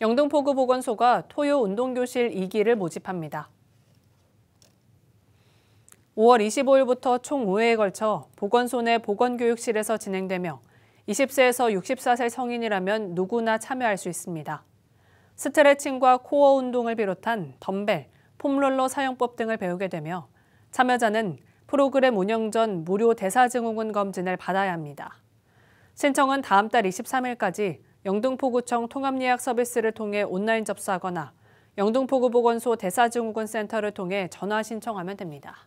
영등포구 보건소가 토요 운동교실 2기를 모집합니다. 5월 25일부터 총 5회에 걸쳐 보건소 내 보건교육실에서 진행되며 20세에서 64세 성인이라면 누구나 참여할 수 있습니다. 스트레칭과 코어 운동을 비롯한 덤벨, 폼롤러 사용법 등을 배우게 되며 참여자는 프로그램 운영 전 무료 대사증후군 검진을 받아야 합니다. 신청은 다음 달 23일까지 영등포구청 통합예약 서비스를 통해 온라인 접수하거나 영등포구 보건소 대사증후군센터를 통해 전화 신청하면 됩니다.